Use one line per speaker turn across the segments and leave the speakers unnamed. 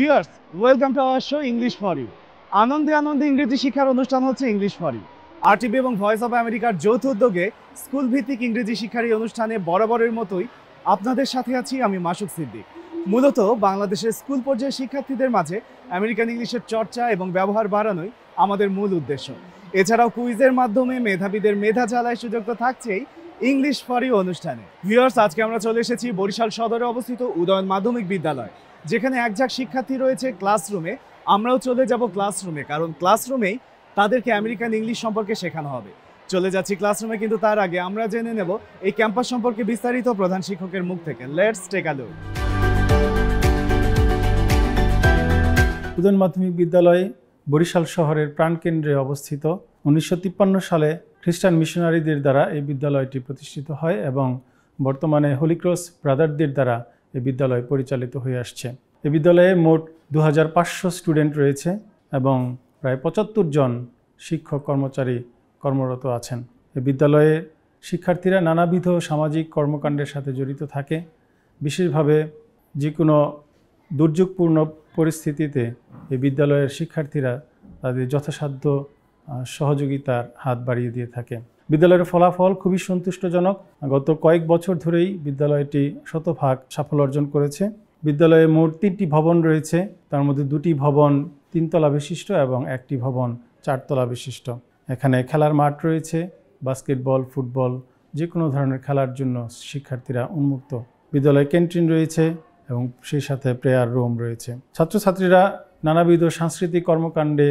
Viewers welcome to our show English for you আনন্দে আনন্দে ইংরেজি শিক্ষার অনুষ্ঠান হচ্ছে ইংলিশ ফর ইউ আরটিভি এবং ভয়েস অফ আমেরিকার যৌথ উদ্যোগে স্কুল ভিত্তিক ইংরেজি শিক্ষার এই অনুষ্ঠানে বরাবরের মতোই আপনাদের সাথে আছি আমি মাসুক সিদ্দিক মূলত বাংলাদেশের স্কুল পর্যায়ের শিক্ষার্থীদের মাঝে আমেরিকান ইংলিশের চর্চা এবং ব্যবহার বাড়ানোই আমাদের মূল উদ্দেশ্য এছাড়াও কুইজের মাধ্যমে মেধাবীদের মেধা চালায় সুযোগ তো থাকছেই ইংলিশ ফর ইউ অনুষ্ঠানে ভিউয়ার্স আজকে আমরা চলে এসেছি বরিশাল সদরে অবস্থিত উদয়ন মাধ্যমিক বিদ্যালয় যেখানে একঝাক শিক্ষার্থী রয়েছে ক্লাসরুমে আমরাও চলে যাব ক্লাসরুমে কারণ ক্লাসরুমেই তাদেরকে আমেরিকান ইংলিশ সম্পর্কে শেখানো হবে চলে যাচ্ছি ক্লাসরুমে কিন্তু তার আগে আমরা জেনে নেব এই ক্যাম্পাস সম্পর্কে বিস্তারিত প্রধান শিক্ষকের মুখ থেকে লেটস টেক আলো
উদয়ন মাধ্যমিক বিদ্যালয়ে বরিশাল শহরের প্রাণকেন্দ্রে অবস্থিত উনিশশো সালে খ্রিস্টান মিশনারিদের দ্বারা এই বিদ্যালয়টি প্রতিষ্ঠিত হয় এবং বর্তমানে হোলিক্রস ব্রাদারদের দ্বারা এই বিদ্যালয় পরিচালিত হয়ে আসছে এই বিদ্যালয়ে মোট দু স্টুডেন্ট রয়েছে এবং প্রায় পঁচাত্তর জন শিক্ষক কর্মচারী কর্মরত আছেন এই বিদ্যালয়ে শিক্ষার্থীরা নানাবিধ সামাজিক কর্মকাণ্ডের সাথে জড়িত থাকে বিশেষভাবে যে কোনো দুর্যোগপূর্ণ পরিস্থিতিতে এই বিদ্যালয়ের শিক্ষার্থীরা তাদের যথাসাধ্য সহযোগিতার হাত বাড়িয়ে দিয়ে থাকে বিদ্যালয়ের ফলাফল খুবই সন্তুষ্টজনক গত কয়েক বছর ধরেই বিদ্যালয়টি শতভাগ সাফল্য অর্জন করেছে বিদ্যালয়ে মোট তিনটি ভবন রয়েছে তার মধ্যে দুটি ভবন তিনতলা বিশিষ্ট এবং একটি ভবন চারতলা বিশিষ্ট এখানে খেলার মাঠ রয়েছে বাস্কেটবল ফুটবল যে কোনো ধরনের খেলার জন্য শিক্ষার্থীরা উন্মুক্ত বিদ্যালয়ে ক্যান্টিন রয়েছে এবং সেই সাথে প্রেয়ার রুম রয়েছে ছাত্রছাত্রীরা নানাবিধ সাংস্কৃতিক কর্মকাণ্ডে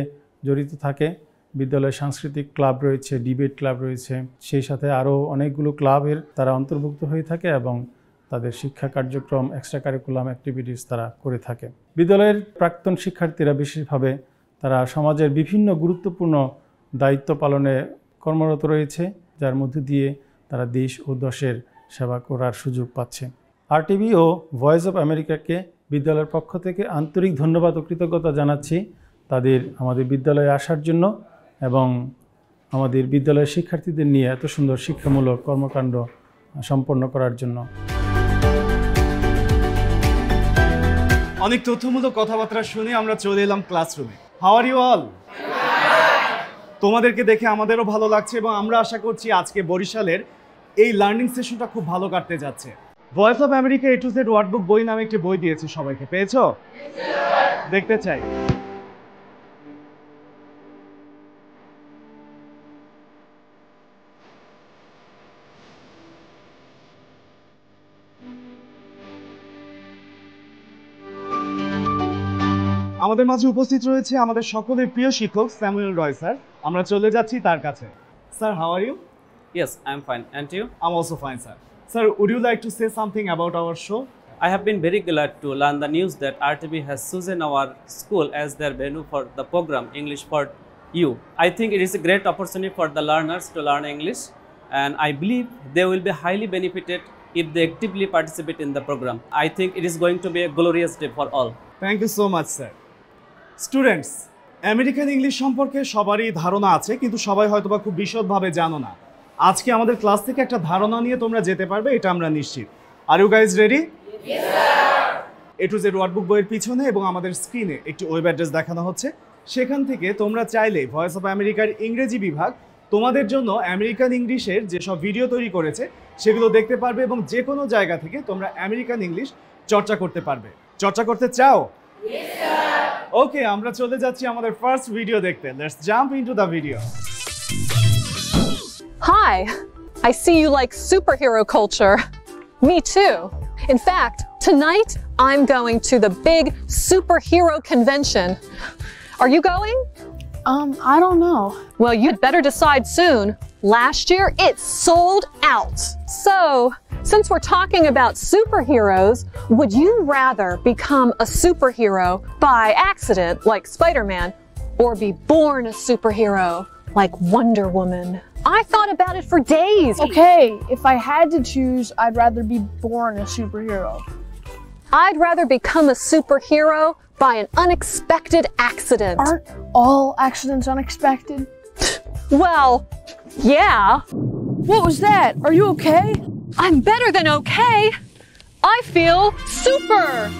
জড়িত থাকে বিদ্যালয়ে সাংস্কৃতিক ক্লাব রয়েছে ডিবেট ক্লাব রয়েছে সেই সাথে আরও অনেকগুলো ক্লাবের তারা অন্তর্ভুক্ত হয়ে থাকে এবং তাদের শিক্ষা কার্যক্রম এক্সট্রা কারিকুলাম অ্যাক্টিভিটিস তারা করে থাকে বিদ্যালয়ের প্রাক্তন শিক্ষার্থীরা বিশেষভাবে তারা সমাজের বিভিন্ন গুরুত্বপূর্ণ দায়িত্ব পালনে কর্মরত রয়েছে যার মধ্য দিয়ে তারা দেশ ও দশের সেবা করার সুযোগ পাচ্ছে আরটিভি ও ভয়েস অফ আমেরিকাকে বিদ্যালয়ের পক্ষ থেকে আন্তরিক ধন্যবাদ ও কৃতজ্ঞতা জানাচ্ছি তাদের আমাদের বিদ্যালয়ে আসার জন্য এবং আমাদের বিদ্যালয়ের শিক্ষার্থীদের নিয়ে এত সুন্দর শিক্ষামূলক কর্মকাণ্ড সম্পন্ন করার জন্য অনেক তথ্যমূলক কথাবার্তা শুনে আমরা চলে
এলাম ক্লাসরুমে হাওয়ার ইউ অল তোমাদেরকে দেখে আমাদেরও ভালো লাগছে এবং আমরা আশা করছি আজকে বরিশালের এই লার্নিং সেশনটা খুব ভালো কাটতে যাচ্ছে voice of America A to Z wordbook বই নামে একটি বই দিয়েছে সবাইকে পেয়েছো দেখতে চাই আমাদের মাঝে উপস্থিত রয়েছে আমাদের সকলের প্রিয় শিক্ষক স্যামুয়েল রয় স্যার আমরা চলে যাচ্ছি তার কাছে sir how are you Yes, I'm fine. And you? I'm also fine, sir. Sir, would you like to say something
about our show? I have been very glad to learn the news that RTB has chosen our school as their venue for the program English for You. I think it is a great opportunity for the learners to learn English, and I believe they will be highly benefited if they actively participate in the program. I think it is going to be a glorious day for all.
Thank you so much, sir. Students American English সম্পর্কে সবারই ধারণা আছে কিন্তু সবাই হয়তোবা খুব বিশদভাবে জানো না আজকে আমাদের ক্লাস থেকে একটা ধারণা নিয়ে তোমরা যেতে পারবে এটা আমরা নিশ্চিত are you guys ready A to Z wordbook বইয়ের পিছনে এবং আমাদের স্ক্রিনে একটি ওয়েব অ্যাড্রেস দেখানো হচ্ছে সেখান থেকে তোমরা চাইলে ভয়েস অফ আমেরিকার ইংরেজি বিভাগ তোমাদের জন্য আমেরিকান ইংলিশের যেসব ভিডিও তৈরি করেছে সেগুলো দেখতে পারবে এবং যে কোনো জায়গা থেকে তোমরা আমেরিকান ইংলিশ চর্চা করতে পারবে চর্চা করতে চাও ওকে আমরা চলে যাচ্ছি আমাদের ফার্স্ট ভিডিও দেখতে us jump into the video.
Hi, I see you like superhero culture. Me too. In fact, tonight I'm going to the big superhero convention. Are you going? Um, I don't know. Well, you'd better decide soon. Last year it sold out. So, since we're talking about superheroes, would you rather become a superhero by accident, like Spider Man, or be born a superhero, like Wonder Woman? I thought about it for days. Okay, if I had to choose, I'd rather be born a superhero. I'd rather become a superhero by an unexpected accident. Aren't all accidents unexpected? well, yeah. What was that? Are you okay? I'm better than okay. I feel super.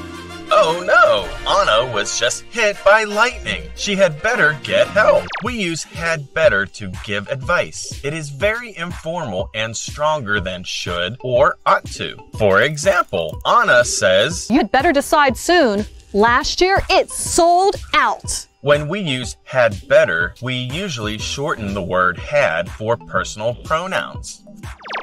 Oh no! Anna was just
hit by lightning.
She had better get help. We use had better to give advice. It is very informal and stronger than should or ought to. For example, Anna says,
You'd better decide soon. Last year it sold out.
When we use had better, we usually shorten the word had for personal pronouns.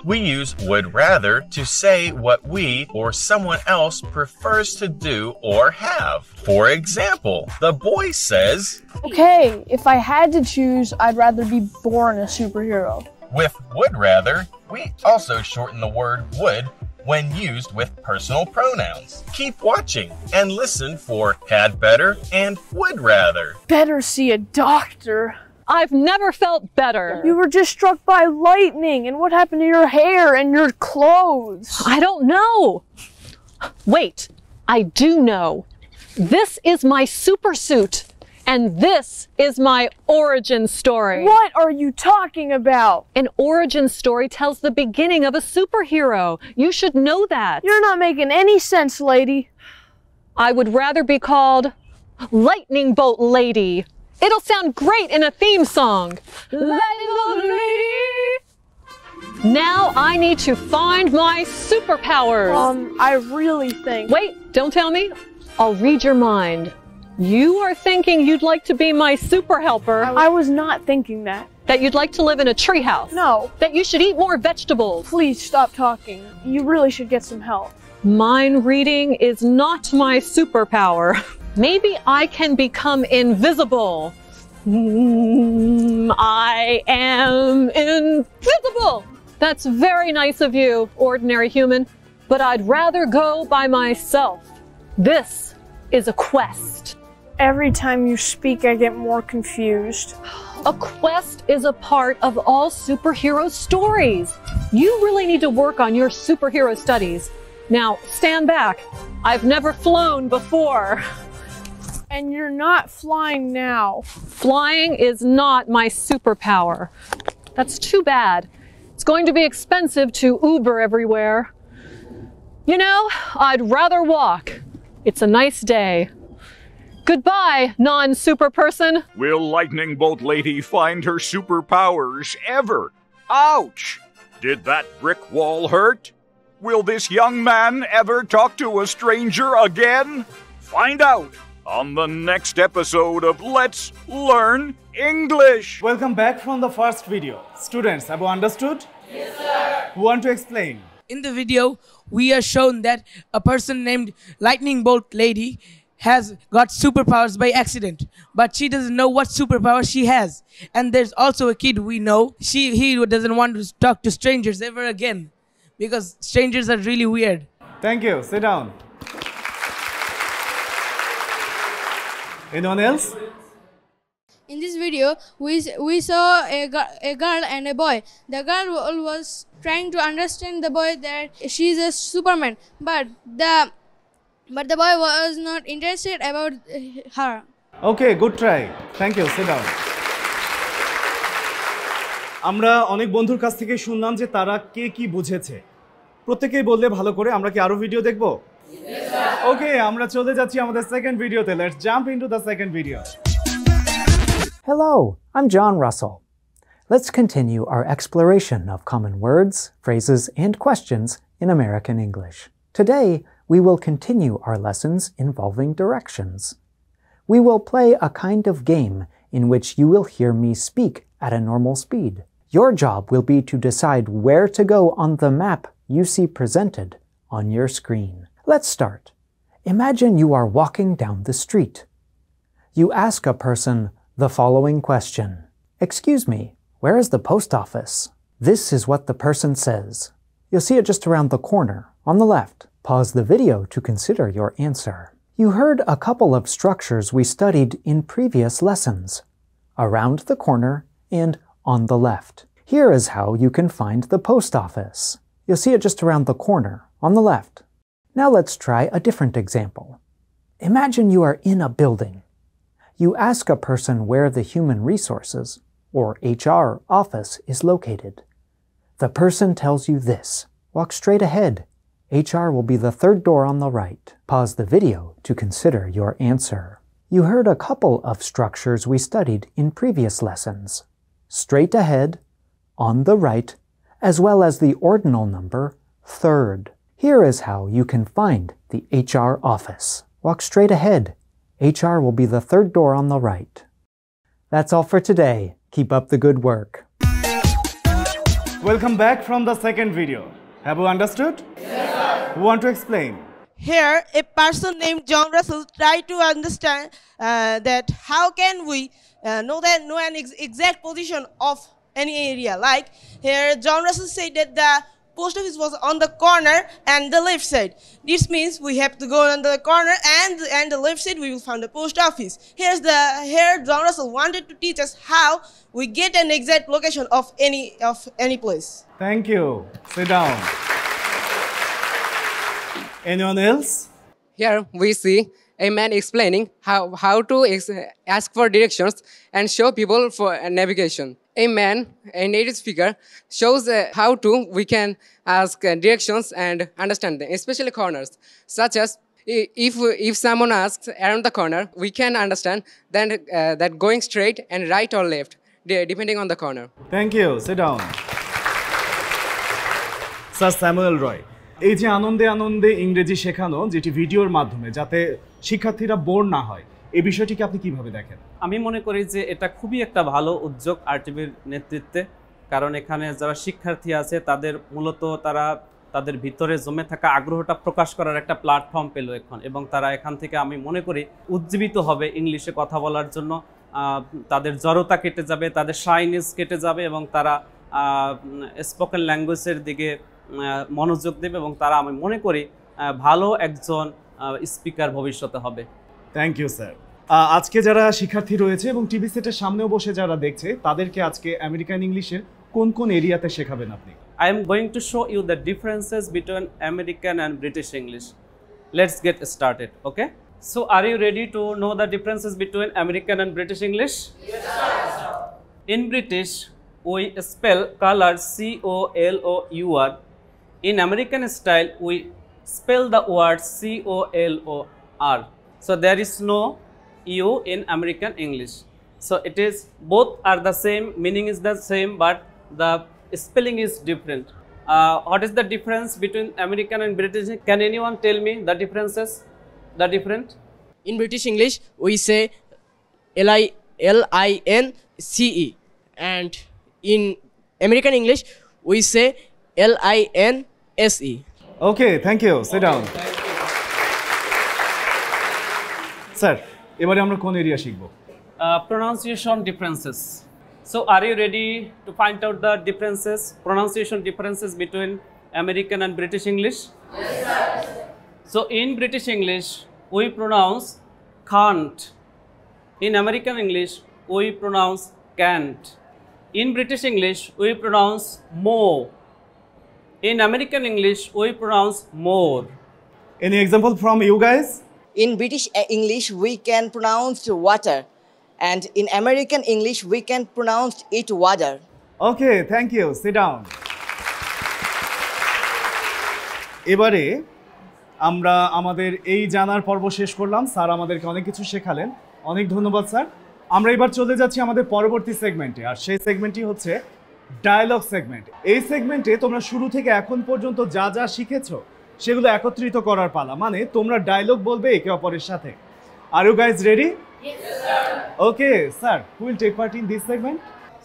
We use would rather to say what we or someone else prefers to do or have. For example, the boy says,
Okay, if I had to choose, I'd rather be born a superhero.
With would rather, we also shorten the word would when used with personal pronouns.
Keep watching
and listen for had better and would
rather.
Better see a doctor. I've never felt better. You were just struck by lightning, and what happened to your hair and your clothes? I don't know. Wait, I do know. This is my super suit. And this is my origin story. What are you talking about? An origin story tells the beginning of a superhero. You should know that. You're not making any sense, lady. I would rather be called Lightning Bolt Lady. It'll sound great in a theme song. Lightning
Bolt Lady.
Now I need to find my superpowers. Um, I really think. Wait, don't tell me. I'll read your mind. You are thinking you'd like to be my super helper. I was not thinking that. That you'd like to live in a treehouse. No. That you should eat more vegetables. Please stop talking. You really should get some help. Mind reading is not my superpower. Maybe I can become invisible. Mm, I am invisible. That's very nice of you, ordinary human, but I'd rather go by myself. This is a quest. Every time you speak, I get more confused. A quest is a part of all superhero stories. You really need to work on your superhero studies. Now, stand back. I've never flown before. And you're not flying now. Flying is not my superpower. That's too bad. It's going to be expensive to Uber everywhere. You know, I'd rather walk. It's a nice day. Goodbye, non super person.
Will Lightning Bolt Lady find her superpowers ever? Ouch! Did that brick wall hurt? Will this young man ever talk to a stranger again? Find out on the next episode
of Let's Learn English. Welcome back from the first video. Students, have you understood? Yes, sir. Who want to explain? In the video, we are shown
that a person named Lightning Bolt Lady has got superpowers by accident, but she doesn't know what superpower she has. And there's also a kid we know. She he doesn't want to talk to strangers ever again, because strangers are really weird. Thank
you. Sit down. Anyone else?
In this video, we, we saw a, a girl and a boy. The girl was trying to understand the boy that she is a superman, but the But the boy was not interested about her.
Okay, good try. Thank you. Sit down. আমরা অনেক বন্ধুর কাছ থেকে শুনলাম যে তারা কে কি বুঝেছে প্রত্যেকেই বললে ভালো করে আমরা কি আরো ভিডিও দেখব ওকে আমরা চলে যাচ্ছি আমাদের সেকেন্ড ভিডিওতে let's jump into the second video
hello I am John Russell let's continue our exploration of common words phrases and questions in American English today we will continue our lessons involving directions. We will play a kind of game in which you will hear me speak at a normal speed. Your job will be to decide where to go on the map you see presented on your screen. Let's start. Imagine you are walking down the street. You ask a person the following question. Excuse me, where is the post office? This is what the person says. You'll see it just around the corner, on the left. Pause the video to consider your answer. You heard a couple of structures we studied in previous lessons, around the corner and on the left. Here is how you can find the post office. You'll see it just around the corner, on the left. Now let's try a different example. Imagine you are in a building. You ask a person where the Human Resources, or HR, office is located. The person tells you this. Walk straight ahead. HR will be the third door on the right. Pause the video to consider your answer. You heard a couple of structures we studied in previous lessons. Straight ahead, on the right, as well as the ordinal number, third. Here is how you can find the HR office. Walk straight ahead. HR will be the third door on the right. That's all for today. Keep up the good work.
Welcome back from the second video. Have you understood? Yes, sir. Who want to explain?
Here, a person named John Russell tried to understand uh, that how can we uh, know that know an ex exact position of any area. Like here, John Russell said that the post office was on the corner and the left side. This means we have to go on the corner and and the left side we will find the post office. Here's the here John Russell wanted to teach us how we get an exact location of any of
any place.
Thank you. Sit down.
Anyone else? Here we see a man explaining how, how to ask for directions and show people for navigation. A man, a native speaker, shows uh, how to we can ask uh, directions and understand them, especially corners, such as if, if someone asks around the corner, we can understand then, uh, that going straight and right or left, depending on the corner.
Thank you. Sit down. Sir Samuel Roy. এই যে আনন্দে আনন্দে ইংরেজি শেখানো যেটি ভিডিওর মাধ্যমে যাতে শিক্ষার্থীরা বোর না হয় এই বিষয়টিকে আপনি কিভাবে দেখেন
আমি মনে করি যে এটা খুবই একটা ভালো উদ্যোগ আরটিভির নেতৃত্বে কারণ এখানে যারা শিক্ষার্থী আছে তাদের মূলত তারা তাদের ভিতরে জমে থাকা আগ্রহটা প্রকাশ করার একটা প্ল্যাটফর্ম পেল এখন এবং তারা এখান থেকে আমি মনে করি উজ্জীবিত হবে ইংলিশে কথা বলার জন্য তাদের জড়তা কেটে যাবে তাদের সাইনেস কেটে যাবে এবং তারা স্পোকেন ল্যাঙ্গুয়েজের দিকে মনোযোগ দেবে এবং তারা আমি মনে করি ভালো একজন স্পিকার ভবিষ্যতে হবে থ্যাংক ইউ স্যার
আজকে যারা শিক্ষার্থী রয়েছে এবং টিভি সেটের সামনেও বসে যারা দেখছে তাদেরকে আজকে আমেরিকান ইংলিশের কোন কোন এরিয়াতে শেখাবেন আপনি
I am going to show you the differences between American and British English let's get started okay so are you ready to know the differences between American and British English in British we spell colour C O L O U R In American style, we spell the word C-O-L-O-R. So there is no U in American English. So it is both are the same, meaning is the same, but the spelling is different. Uh, what is the difference between American and British? Can anyone
tell me the differences? The different? In British English, we say L I L I N C E, and in American English, we say L-I-N-S-E.
Okay, thank you. Sit down. Sir, এবারে আমরা কোন area শিখব?
Uh, pronunciation differences. So, are you ready to find out the differences, pronunciation differences between American and British English? Yes, sir. So, in British English, we pronounce can't. In American English, we pronounce can't. In British English, we pronounce more. In American English, we pronounce more. Any example from you guys? In British English, we can pronounce water.
And in American English, we can pronounce it water.
Okay, thank you. Sit down. এবারে আমরা আমাদের এই জানার পর্ব শেষ করলাম sir আমাদেরকে অনেক কিছু শেখালেন অনেক ধন্যবাদ স্যার আমরা এবার চলে যাচ্ছি আমাদের পরবর্তী সেগমেন্টে আর সেই সেগমেন্টটি হচ্ছে ডায়ালগ সেগমেন্ট এই সেগমেন্টে তোমরা শুরু থেকে এখন পর্যন্ত যা যা শিখেছ সেগুলো একত্রিত করার পালা মানে তোমরা ডায়ালগ বলবে একে অপরের সাথে are you guys ready okay sir who'll take part in this segment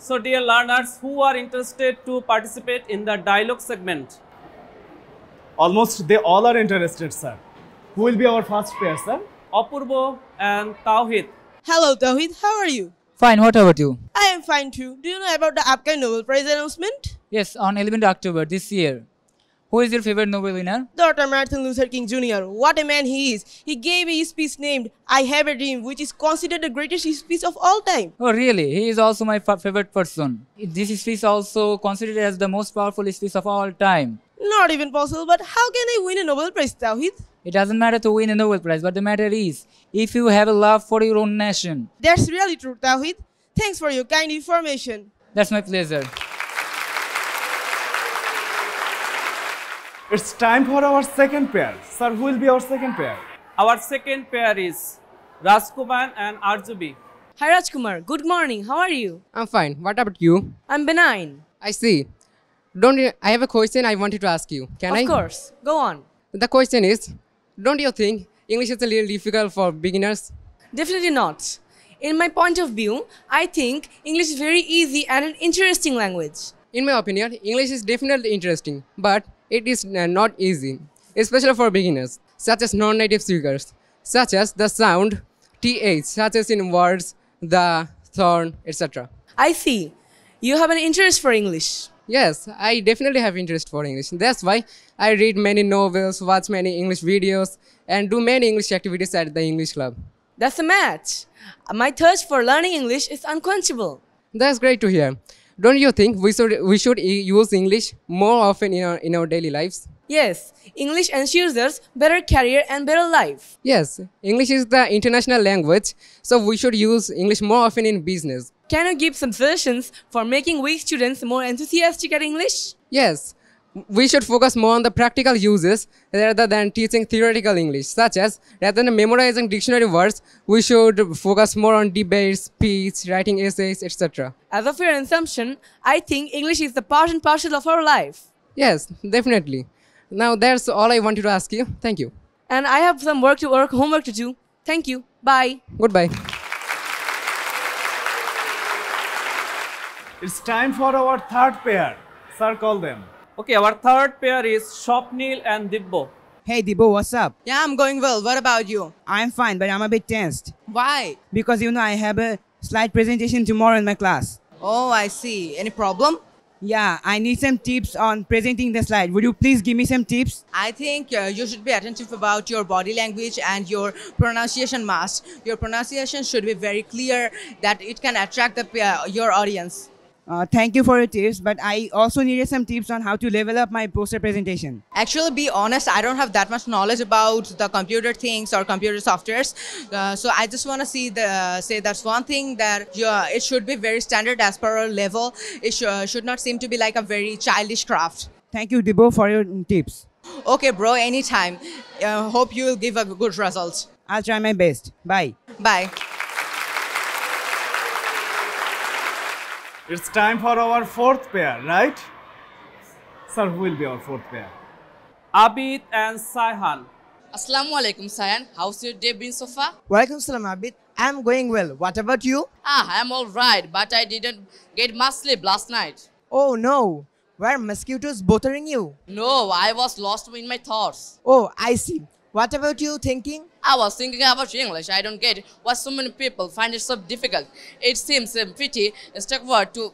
so dear learners who are interested to participate in the dialogue segment
almost they all are interested sir who will be our first pair sir
Apurba and Tawhid hello Tawhid how are you
fine what about you
I'm fine too. Do you know about the upcoming Nobel Prize announcement?
Yes, on 11th October this year. Who is your favorite Nobel winner?
Dr. Martin Luther King Jr. What a man he is. He gave a speech named I Have a Dream, which is considered the greatest
speech of all time. Oh, really? He is also my favorite person. This speech also considered as the most powerful speech of all time. Not even possible, but how can I win a Nobel Prize, Tawhid? It doesn't matter to win a Nobel Prize, but the matter is, if you have a love for your own nation.
That's really true, Tawhid. Thanks for your kind information.
That's my pleasure. It's time for our second pair. Sir, who will be our second pair?
Our second pair is Rajkumar and Arjubi.
Hi Rajkumar, good morning. How are you? I'm fine. What about you? I'm benign. I see. Don't you, I have a question I wanted to ask you. Can of I? Of course. Go on. The question is, don't you think English is a little difficult for beginners? Definitely not. In my point of view, I think English is very easy and an interesting language. In my opinion, English is definitely interesting, but it is uh, not easy, especially for beginners, such as non-native speakers, such as the sound th, such as in words, the, thorn, etc. I see. You have an interest for English. Yes, I definitely have interest for English. That's why I read many novels, watch many English videos, and do many English activities at the English club. That's a match. My thirst
for learning English is unquenchable.
That's great to hear. Don't you think we should, we should use English more often in our, in our daily lives?
Yes, English ensures us better career and better life.
Yes, English is the international language, so we should use English more often in business.
Can you give some suggestions for making weak students more enthusiastic at English?
Yes, we should focus more on the practical uses rather than teaching theoretical English, such as rather than memorizing dictionary words, we should focus more on debates, speech, writing essays, etc.
As of your assumption, I think English is the part and parcel of our life.
Yes, definitely. Now that's all I wanted to ask you. Thank you.
And I have some work to work, homework to do. Thank you. Bye. Goodbye. It's time for our third pair.
Sir, call them. Okay, our third pair is Shopnil and Dibbo. Hey Dibbo, what's up? Yeah, I'm going well. What about you? I'm fine, but I'm a bit tensed. Why? Because you know I have a slide presentation tomorrow in my class. Oh, I see. Any problem? Yeah, I need some tips on presenting the slide. Would you please give me some tips? I think uh, you should be attentive
about your body language and your pronunciation Must Your pronunciation should be very clear that it can attract the, uh, your audience. Uh,
thank you for your tips, but I also needed some tips on how to level up my poster presentation.
Actually, be honest, I don't have that much knowledge about the computer things or computer softwares. Uh, so I just want to see the uh, say that's one thing that it should be very standard as per our level. It sh should not seem to be like a very childish craft.
Thank you, Debo, for your tips.
Okay, bro, anytime.
Uh, hope you will give a good result. I'll try my best. Bye. Bye. It's time for our fourth pair, right? Sir, who will be our fourth pair? Abid and Saihan.
Assalamu alaikum, Saihan. How's your day been so far?
Welcome, salam, Abid. I'm going well. What about
you? Ah, I'm all right, but I didn't get much sleep last night.
Oh no, were mosquitoes bothering you?
No, I was lost in my thoughts. Oh, I see. What about you thinking? I was thinking about English. I don't get why so many people find it so difficult. It seems a uh, pretty straightforward to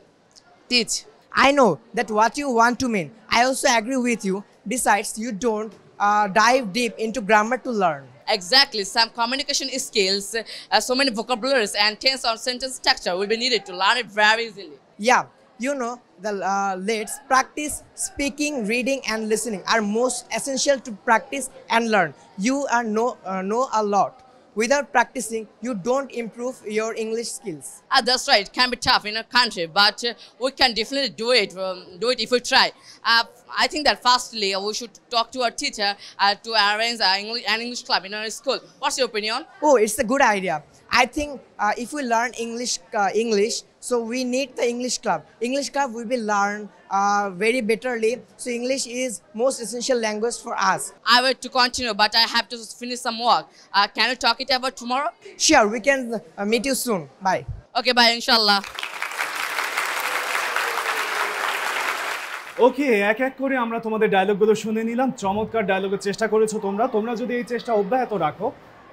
teach.
I know that what you want to mean. I also agree with you. Besides, you don't uh, dive deep into grammar to learn.
Exactly, some communication skills, uh, so many vocabularies and tense or sentence structure will be needed to learn it very easily.
Yeah, you know, the uh, let's practice speaking reading and listening are most essential to practice and learn you are know uh, know a lot without practicing you don't improve your english
skills ah, that's right it can be tough in a country but uh, we can definitely do it um, do it if we try uh, I think that firstly we should talk to our teacher uh, to arrange an English, an English club in our school. What's your opinion?
Oh, it's a good idea. I think uh, if we learn English, uh, English, so we need the English club. English club we will learn uh, very betterly. So English is most essential language for us.
I want to continue, but I have to finish some work. Uh, can you talk it about tomorrow?
Sure, we can uh, meet you soon.
Bye. Okay, bye, inshallah.
Okay এক এক করে আমরা তোমাদের ডায়লগগুলো শুনে নিলাম চমৎকার ডায়লগের চেষ্টা করেছো তোমরা তোমরা যদি এই চেষ্টা অব্যাহত রাখো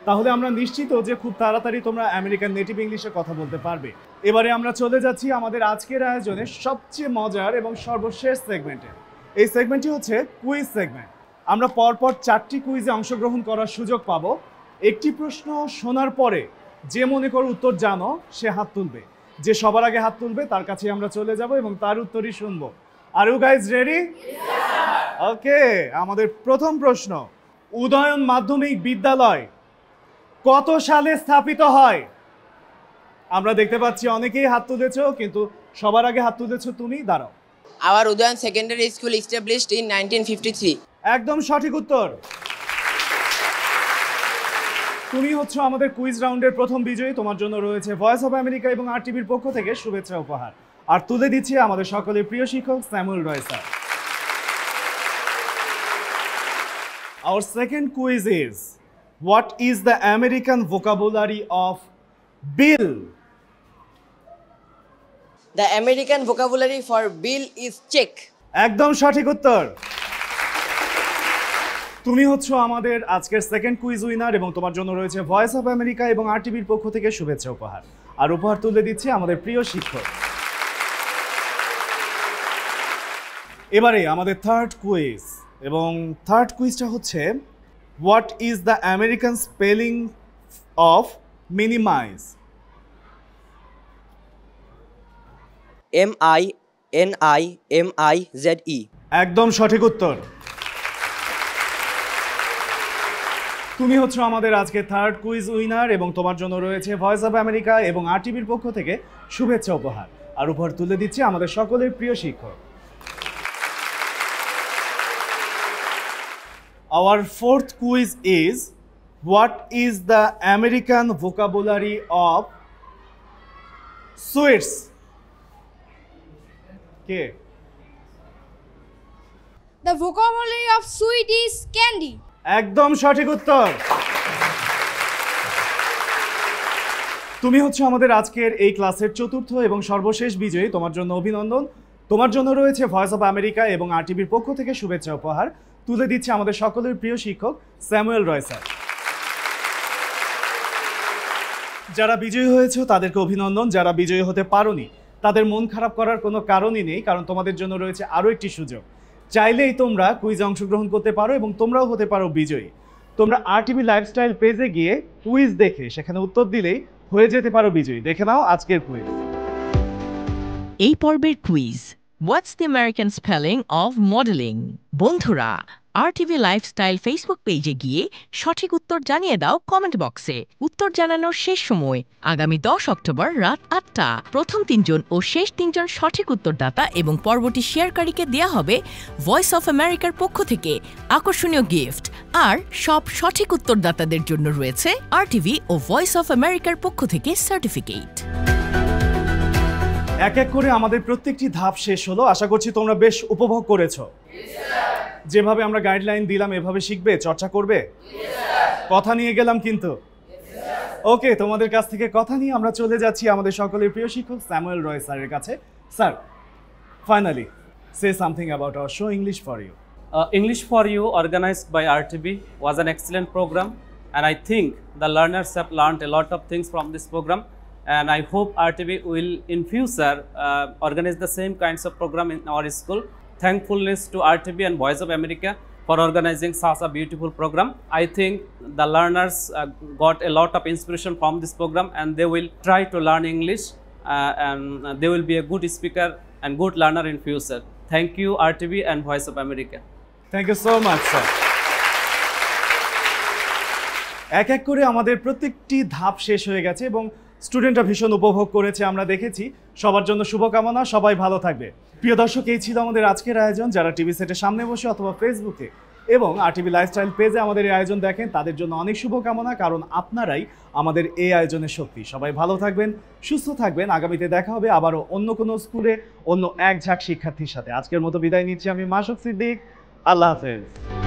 তাহলে আমরা নিশ্চিত যে খুব তাড়াতাড়ি তোমরা আমেরিকান নেটিভ ইংলিশে কথা বলতে পারবে এবারে আমরা চলে যাচ্ছি আমাদের আজকের আয়োজনে সবচেয়ে মজার এবং সর্বশেষ সেগমেন্টে এই সেগমেন্টটি হচ্ছে কুইজ সেগমেন্ট আমরা পরপর চারটি কুইজে অংশগ্রহণ করার সুযোগ পাবো একটি প্রশ্ন শোনার পরে যে মনে করো উত্তর জানো সে হাত তুলবে যে সবার আগে হাত তুলবে তার কাছে আমরা চলে যাব এবং তার উত্তরই শুনবো are you guys ready okay আমাদের প্রথম প্রশ্ন উদয়ন মাধ্যমিক বিদ্যালয় কত সালে স্থাপিত হয় আমরা দেখতে পাচ্ছি অনেকেই হাত তুলেছ কিন্তু সবার আগে হাত তুলেছ তুমি দাঁড়াও our Udayan secondary school established in 1953 একদম সঠিক উত্তর তুমি হচ্ছে আমাদের কুইজ রাউন্ডের প্রথম বিজয়ী তোমার জন্য রয়েছে ভয়েস অফ আমেরিকা এবং আর টিভির পক্ষ থেকে শুভেচ্ছা উপহার আর তুলে দিচ্ছে আমাদের সকলের প্রিয় শিক্ষক Samuel Roy sir Our second quiz is What is the American vocabulary of bill?
The American vocabulary for bill is check.
একদম সঠিক উত্তর তুমি হচ্ছ আমাদের আজকের সেকেন্ড কুইজ উইনার এবং তোমার জন্য রয়েছে ভয়েস অফ আমেরিকা এবং আরটিভির পক্ষ থেকে শুভেচ্ছা উপহার আর উপহার তুলে দিচ্ছে আমাদের প্রিয় শিক্ষক এবারে আমাদের থার্ড কুইজ এবং থার্ড কুইজটা হচ্ছে what is the American spelling of minimize M I N I M I Z E একদম সঠিক উত্তর তুমি হচ্ছে আমাদের আজকে থার্ড কুইজ উইনার এবং তোমার জন্য রয়েছে ভয়েস অফ আমেরিকা এবং আরটিভির পক্ষ থেকে শুভেচ্ছা উপহার আর উপহার তুলে দিচ্ছে আমাদের সকলের প্রিয় শিক্ষক Our fourth quiz is What is the American vocabulary of sweets? কে
the vocabulary of sweet is candy
একদম সঠিক উত্তর তুমি হচ্ছে আমাদের আজকের এই ক্লাসের চতুর্থ এবং সর্বশেষ বিজয়ী তোমার জন্য অভিনন্দন তোমার জন্য রয়েছে ভয়েস অফ আমেরিকা এবং আরটিভির পক্ষ থেকে শুভেচ্ছা উপহার তুলে দিচ্ছে আমাদের সকলের প্রিয় শিক্ষক স্যামুয়েল রয় স্যার যারা বিজয়ী হয়েছ তাদেরকে অভিনন্দন যারা বিজয়ী হতে পারোনি তাদের মন খারাপ করার কোনো কারণই নেই কারণ তোমাদের জন্য রয়েছে আরও একটি সুযোগ চাইলেই তোমরা কুইজ অংশগ্রহণ করতে পারো এবং তোমরাও হতে পারো বিজয়ী তোমরা আর টিভি লাইফস্টাইল পেজে গিয়ে কুইজ দেখে সেখানে উত্তর দিলেই হয়ে যেতে পারো বিজয়ী দেখে নাও আজকের কুইজ এই পর্বের quiz what's the American
spelling of modelling বন্ধুরা আর টিভি লাইফস্টাইল ফেসবুক পেজে গিয়ে সঠিক উত্তর জানিয়ে দাও কমেন্ট বক্সে উত্তর জানানোর শেষ সময় আগামী দশ অক্টোবর রাত আটটা প্রথম তিনজন ও শেষ তিনজন সঠিক উত্তরদাতা এবং পর্বটি শেয়ারকারীকে দেয়া হবে ভয়েস অফ আমেরিকার পক্ষ থেকে আকর্ষণীয় গিফট আর সব সঠিক উত্তরদাতাদের জন্য রয়েছে আর টিভি ও ভয়েস অফ আমেরিকার পক্ষ থেকে সার্টিফিকেট
এক এক করে আমাদের প্রত্যেকটি ধাপ শেষ হলো আশা করছি তোমরা বেশ উপভোগ করেছ যেভাবে আমরা গাইডলাইন দিলাম এভাবে শিখবে চর্চা করবে কথা নিয়ে গেলাম কিন্তু ওকে তোমাদের কাছ থেকে কথা নিয়ে আমরা চলে যাচ্ছি আমাদের সকলের প্রিয় শিক্ষক স্যামুয়েল রয় স্যারের কাছে sir finally say something about our show English for you
English for you organized by R TV was an excellent programme and I think the learners have learn a lot of things from this programme and I hope RTV will in future uh, organize the same kinds of program in our school. Thankfulness to RTV and Voice of America for organizing such a beautiful program. I think the learners uh, got a lot of inspiration from this program and they will try to learn English uh, and they will be a good speaker and good learner in future. Thank you
RTV and Voice of America. Thank you so much sir. এক এক করে আমাদের প্রত্যেকটি ধাপ শেষ হয়ে গেছে এবং স্টুডেন্টরা ভীষণ উপভোগ করেছে আমরা দেখেছি সবার জন্য শুভকামনা সবাই ভালো থাকবে প্রিয় দর্শক এই ছিল আমাদের আজকের আয়োজন যারা টিভি সেটের সামনে বসে অথবা ফেসবুকে এবং আর টিভি লাইফস্টাইল পেজে আমাদের এই আয়োজন দেখেন তাদের জন্য অনেক শুভকামনা কারণ আপনারাই আমাদের এই আয়োজনের শক্তি সবাই ভালো থাকবেন সুস্থ থাকবেন আগামীতে দেখা হবে আবারও অন্য কোনো স্কুলে অন্য এক ঝাঁক শিক্ষার্থীর সাথে আজকের মতো বিদায় নিচ্ছি আমি মাসুক সিদ্দিক আল্লাহ হাফেজ